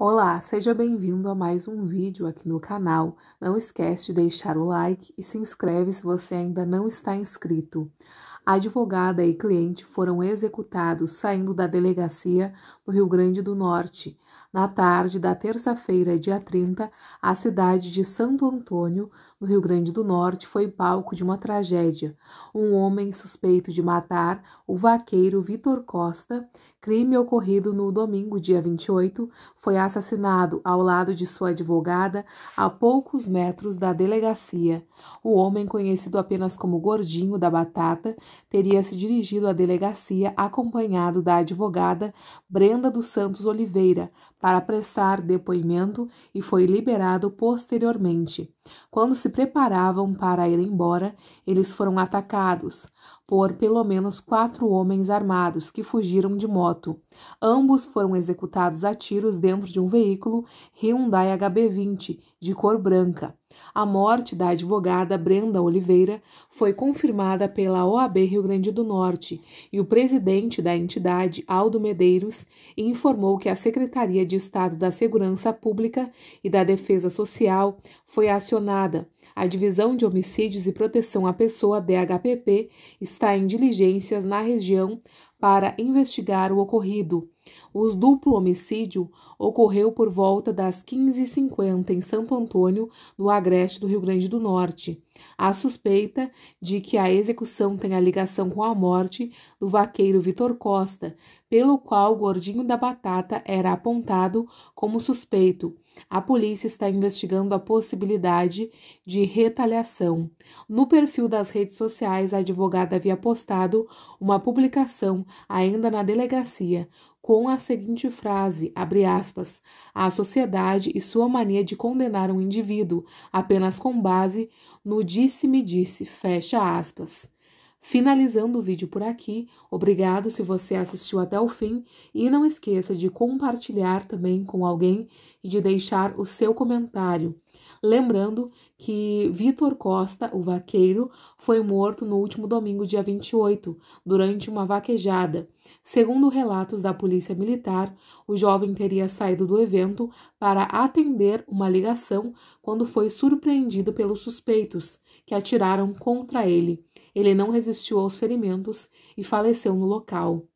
Olá, seja bem-vindo a mais um vídeo aqui no canal. Não esquece de deixar o like e se inscreve se você ainda não está inscrito. A advogada e cliente foram executados saindo da delegacia no Rio Grande do Norte na tarde da terça-feira, dia 30, a cidade de Santo Antônio, no Rio Grande do Norte, foi palco de uma tragédia. Um homem suspeito de matar o vaqueiro Vitor Costa, crime ocorrido no domingo, dia 28, foi assassinado ao lado de sua advogada, a poucos metros da delegacia. O homem, conhecido apenas como Gordinho da Batata, teria se dirigido à delegacia acompanhado da advogada Brenda dos Santos Oliveira para prestar depoimento e foi liberado posteriormente. Quando se preparavam para ir embora, eles foram atacados por pelo menos quatro homens armados que fugiram de moto. Ambos foram executados a tiros dentro de um veículo Hyundai HB20 de cor branca. A morte da advogada Brenda Oliveira foi confirmada pela OAB Rio Grande do Norte e o presidente da entidade, Aldo Medeiros, informou que a Secretaria de Estado da Segurança Pública e da Defesa Social foi acionada a Divisão de Homicídios e Proteção à Pessoa, DHPP, está em diligências na região para investigar o ocorrido. O duplo homicídio ocorreu por volta das 15h50 em Santo Antônio, no agreste do Rio Grande do Norte. Há suspeita de que a execução tenha ligação com a morte do vaqueiro Vitor Costa, pelo qual Gordinho da Batata era apontado como suspeito. A polícia está investigando a possibilidade de retaliação. No perfil das redes sociais, a advogada havia postado uma publicação ainda na delegacia com a seguinte frase, abre aspas, a sociedade e sua mania de condenar um indivíduo apenas com base no disse-me-disse, -disse, fecha aspas. Finalizando o vídeo por aqui, obrigado se você assistiu até o fim e não esqueça de compartilhar também com alguém e de deixar o seu comentário. Lembrando que Vitor Costa, o vaqueiro, foi morto no último domingo, dia 28, durante uma vaquejada. Segundo relatos da Polícia Militar, o jovem teria saído do evento para atender uma ligação quando foi surpreendido pelos suspeitos, que atiraram contra ele. Ele não resistiu aos ferimentos e faleceu no local,